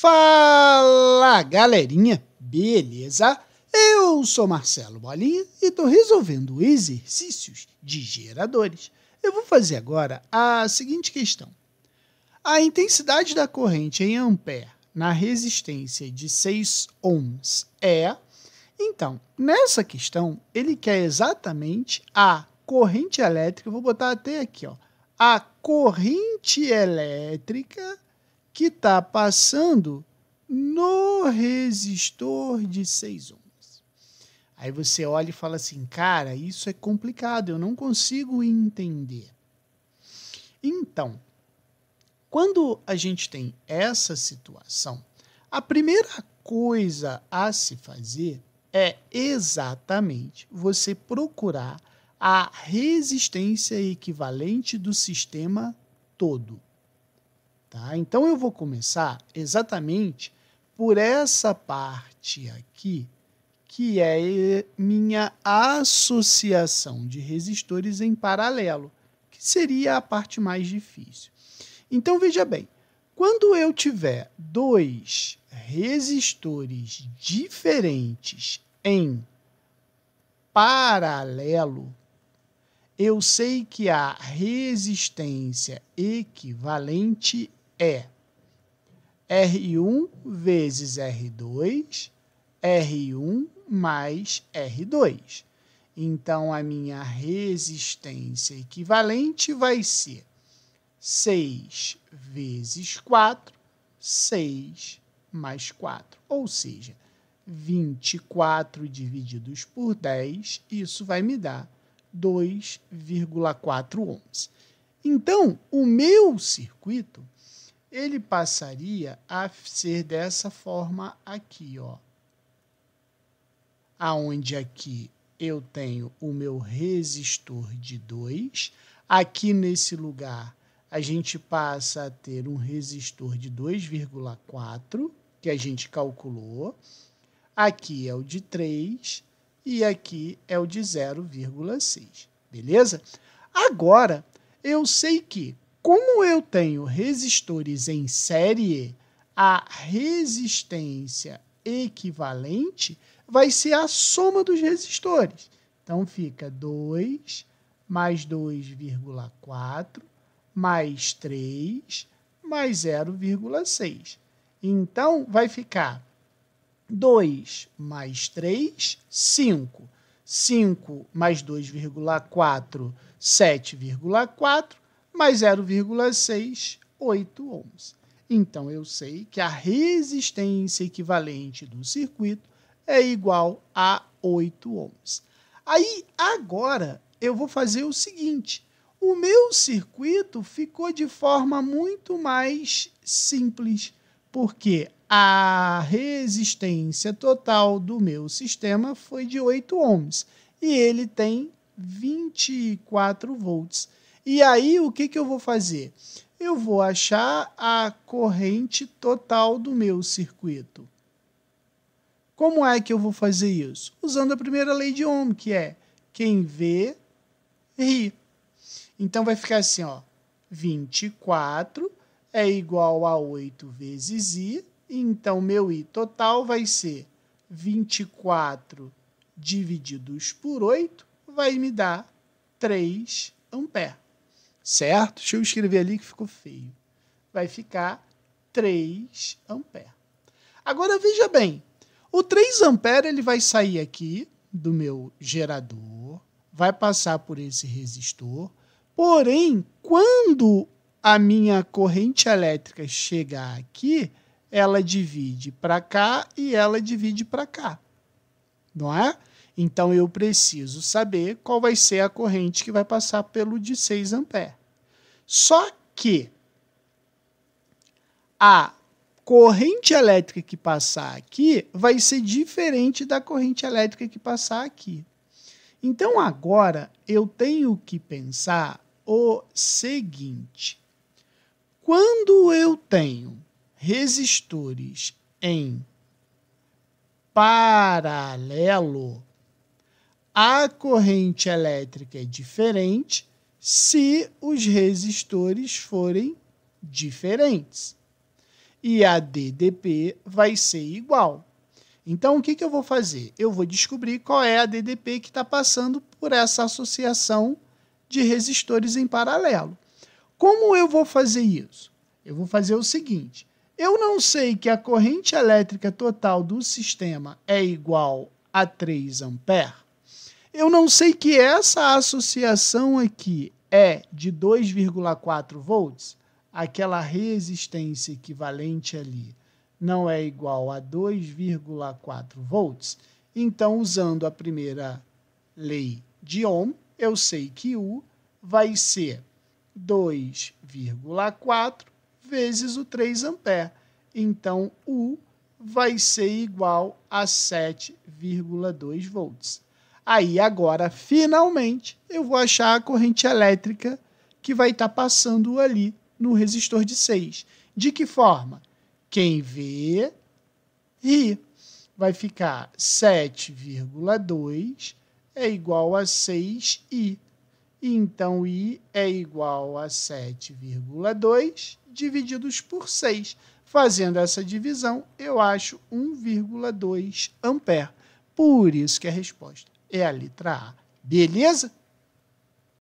Fala galerinha, beleza? Eu sou Marcelo Bolinha e estou resolvendo exercícios de geradores. Eu vou fazer agora a seguinte questão. A intensidade da corrente em ampere na resistência de 6 ohms é... Então, nessa questão, ele quer exatamente a corrente elétrica, vou botar até aqui, ó, a corrente elétrica que está passando no resistor de 6 ohms. Aí você olha e fala assim, cara, isso é complicado, eu não consigo entender. Então, quando a gente tem essa situação, a primeira coisa a se fazer é exatamente você procurar a resistência equivalente do sistema todo. Tá? Então eu vou começar exatamente por essa parte aqui, que é minha associação de resistores em paralelo, que seria a parte mais difícil. Então veja bem, quando eu tiver dois resistores diferentes em paralelo, eu sei que a resistência equivalente é R1 vezes R2, R1 mais R2. Então, a minha resistência equivalente vai ser 6 vezes 4, 6 mais 4. Ou seja, 24 divididos por 10, isso vai me dar 2,4 ohms. Então, o meu circuito ele passaria a ser dessa forma aqui, ó. Aonde aqui eu tenho o meu resistor de 2, aqui nesse lugar a gente passa a ter um resistor de 2,4 que a gente calculou. Aqui é o de 3 e aqui é o de 0,6. Beleza? Agora, eu sei que como eu tenho resistores em série, a resistência equivalente vai ser a soma dos resistores. Então fica 2 mais 2,4 mais 3 mais 0,6. Então vai ficar 2 mais 3, 5. 5 mais 2,4, 7,4 mais 0,68 ohms. Então eu sei que a resistência equivalente do circuito é igual a 8 ohms. Aí agora eu vou fazer o seguinte: o meu circuito ficou de forma muito mais simples, porque a resistência total do meu sistema foi de 8 ohms e ele tem 24 volts. E aí, o que, que eu vou fazer? Eu vou achar a corrente total do meu circuito. Como é que eu vou fazer isso? Usando a primeira lei de Ohm, que é quem vê, ri. Então vai ficar assim, ó, 24 é igual a 8 vezes i, então meu i total vai ser 24 divididos por 8 vai me dar 3 amperes certo? Deixa eu escrever ali que ficou feio. Vai ficar 3 ampere. Agora veja bem, o 3 ampere ele vai sair aqui do meu gerador, vai passar por esse resistor, porém, quando a minha corrente elétrica chegar aqui, ela divide para cá e ela divide para cá. Não é? Então eu preciso saber qual vai ser a corrente que vai passar pelo de 6 ampere. Só que a corrente elétrica que passar aqui vai ser diferente da corrente elétrica que passar aqui. Então agora eu tenho que pensar o seguinte: quando eu tenho resistores em paralelo, a corrente elétrica é diferente se os resistores forem diferentes. E a DDP vai ser igual. Então, o que, que eu vou fazer? Eu vou descobrir qual é a DDP que está passando por essa associação de resistores em paralelo. Como eu vou fazer isso? Eu vou fazer o seguinte: eu não sei que a corrente elétrica total do sistema é igual a 3 ampere eu não sei que essa associação aqui é de 2,4 volts, aquela resistência equivalente ali não é igual a 2,4 volts. Então, usando a primeira lei de Ohm, eu sei que U vai ser 2,4 vezes o 3 A. Então, U vai ser igual a 7,2 volts. Aí agora, finalmente, eu vou achar a corrente elétrica que vai estar tá passando ali no resistor de 6. De que forma? Quem vê, ri. Vai ficar 7,2 é igual a 6i. Então, i é igual a 7,2 divididos por 6. Fazendo essa divisão, eu acho 1,2 ampere. Por isso que a resposta é a letra A. Beleza?